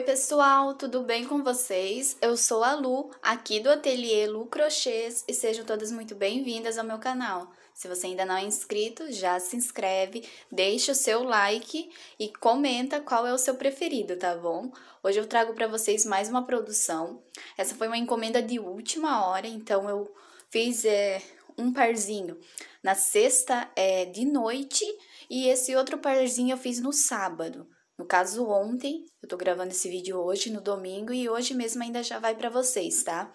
Oi, pessoal, tudo bem com vocês? Eu sou a Lu, aqui do ateliê Lu Crochês e sejam todas muito bem-vindas ao meu canal. Se você ainda não é inscrito, já se inscreve, deixa o seu like e comenta qual é o seu preferido, tá bom? Hoje eu trago para vocês mais uma produção. Essa foi uma encomenda de última hora, então eu fiz é, um parzinho na sexta é, de noite e esse outro parzinho eu fiz no sábado. No caso, ontem, eu tô gravando esse vídeo hoje, no domingo, e hoje mesmo ainda já vai para vocês, tá?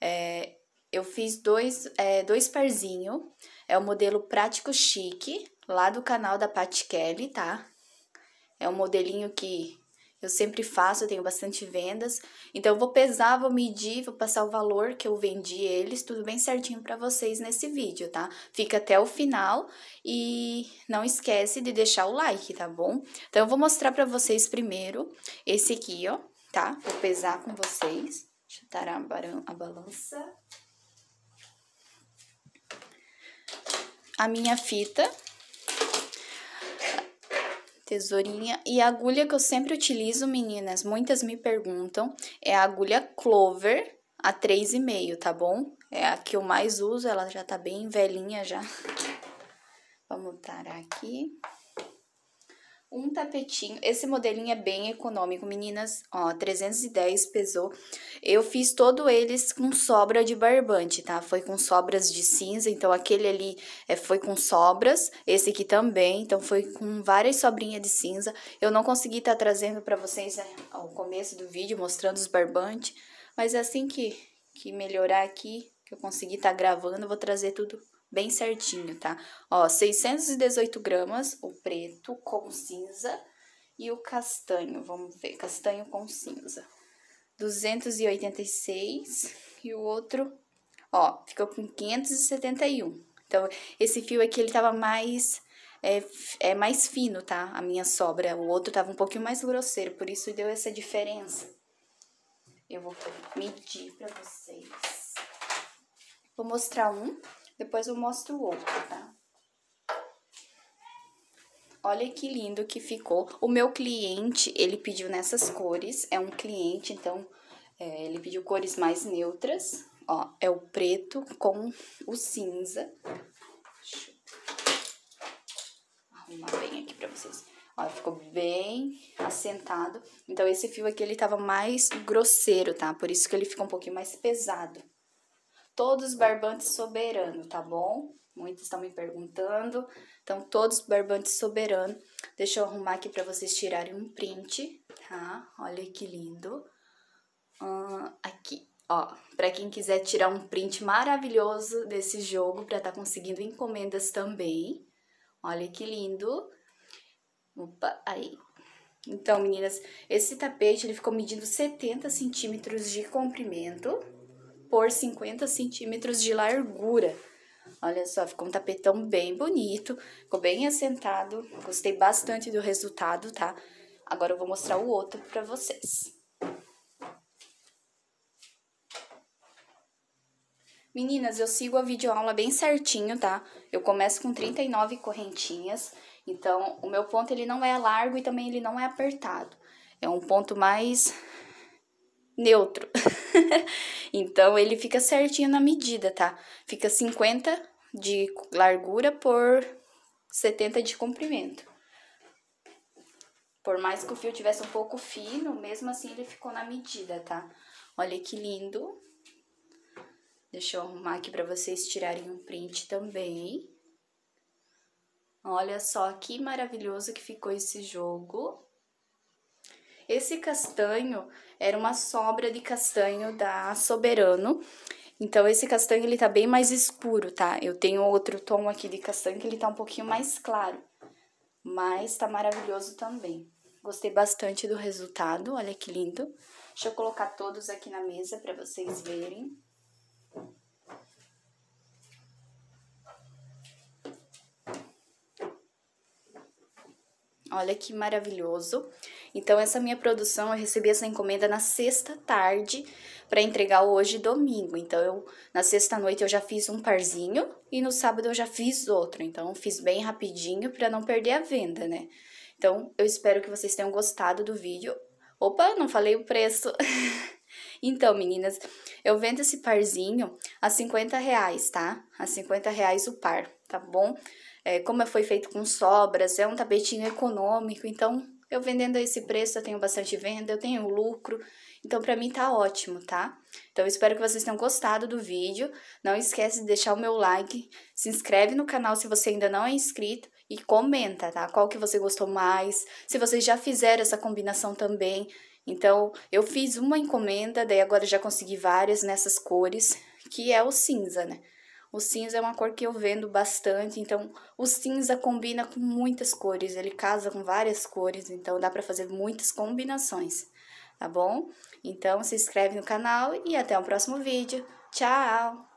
É, eu fiz dois, é, dois parzinho, é o modelo prático chique, lá do canal da Pat Kelly, tá? É um modelinho que eu sempre faço, eu tenho bastante vendas. Então, eu vou pesar, vou medir, vou passar o valor que eu vendi eles, tudo bem certinho para vocês nesse vídeo, tá? Fica até o final e não esquece de deixar o like, tá bom? Então, eu vou mostrar para vocês primeiro esse aqui, ó, tá? Vou pesar com vocês. Deixa eu dar a balança. A minha fita tesourinha. E a agulha que eu sempre utilizo, meninas, muitas me perguntam, é a agulha Clover, a 3,5, tá bom? É a que eu mais uso, ela já tá bem velhinha já. Vamos tarar aqui. Um tapetinho, esse modelinho é bem econômico, meninas, ó, 310 pesou. Eu fiz todo eles com sobra de barbante, tá? Foi com sobras de cinza, então aquele ali é, foi com sobras, esse aqui também, então foi com várias sobrinhas de cinza. Eu não consegui estar tá trazendo para vocês né, ao começo do vídeo, mostrando os barbantes, mas é assim que, que melhorar aqui, que eu consegui estar tá gravando, eu vou trazer tudo bem certinho, tá? Ó, 618 gramas, o preto com cinza e o castanho, vamos ver, castanho com cinza. 286 e o outro, ó, ficou com 571. Então, esse fio aqui, ele tava mais, é, é mais fino, tá? A minha sobra, o outro tava um pouquinho mais grosseiro, por isso deu essa diferença. Eu vou medir pra vocês. Vou mostrar um, depois eu mostro o outro, tá? Olha que lindo que ficou. O meu cliente, ele pediu nessas cores. É um cliente, então, é, ele pediu cores mais neutras. Ó, é o preto com o cinza. Deixa eu arrumar bem aqui pra vocês. Ó, ficou bem assentado. Então, esse fio aqui, ele tava mais grosseiro, tá? Por isso que ele fica um pouquinho mais pesado todos barbantes soberano, tá bom? Muitos estão me perguntando. Então, todos barbantes soberano. Deixa eu arrumar aqui para vocês tirarem um print, tá? Olha que lindo. Uh, aqui, ó. Para quem quiser tirar um print maravilhoso desse jogo, para estar tá conseguindo encomendas também. Olha que lindo. Opa, aí. Então, meninas, esse tapete ele ficou medindo 70 centímetros de comprimento, por 50 centímetros de largura. Olha só, ficou um tapetão bem bonito, ficou bem assentado, gostei bastante do resultado, tá? Agora eu vou mostrar o outro pra vocês. Meninas, eu sigo a videoaula bem certinho, tá? Eu começo com 39 correntinhas, então o meu ponto ele não é largo e também ele não é apertado. É um ponto mais neutro. então ele fica certinho na medida, tá? Fica 50 de largura por 70 de comprimento. Por mais que o fio tivesse um pouco fino, mesmo assim ele ficou na medida, tá? Olha que lindo. Deixa eu arrumar aqui para vocês tirarem um print também. Olha só que maravilhoso que ficou esse jogo. Esse castanho era uma sobra de castanho da Soberano. Então, esse castanho, ele tá bem mais escuro, tá? Eu tenho outro tom aqui de castanho que ele tá um pouquinho mais claro. Mas tá maravilhoso também. Gostei bastante do resultado, olha que lindo. Deixa eu colocar todos aqui na mesa para vocês verem. Olha que maravilhoso. Então, essa minha produção, eu recebi essa encomenda na sexta tarde para entregar hoje domingo. Então, eu, na sexta noite eu já fiz um parzinho e no sábado eu já fiz outro. Então, fiz bem rapidinho para não perder a venda, né? Então, eu espero que vocês tenham gostado do vídeo. Opa, não falei o preço. então, meninas, eu vendo esse parzinho a 50 reais, tá? A 50 reais o par, tá bom? é, como é, foi feito com sobras, é um tapetinho econômico, então eu vendendo a esse preço, eu tenho bastante venda, eu tenho lucro, então para mim tá ótimo, tá? Então eu espero que vocês tenham gostado do vídeo, não esquece de deixar o meu like, se inscreve no canal se você ainda não é inscrito e comenta, tá? Qual que você gostou mais, se vocês já fizeram essa combinação também, então, eu fiz uma encomenda, daí agora já consegui várias nessas cores, que é o cinza, né? O cinza é uma cor que eu vendo bastante, então o cinza combina com muitas cores, ele casa com várias cores, então dá para fazer muitas combinações, tá bom? Então se inscreve no canal e até o próximo vídeo. Tchau!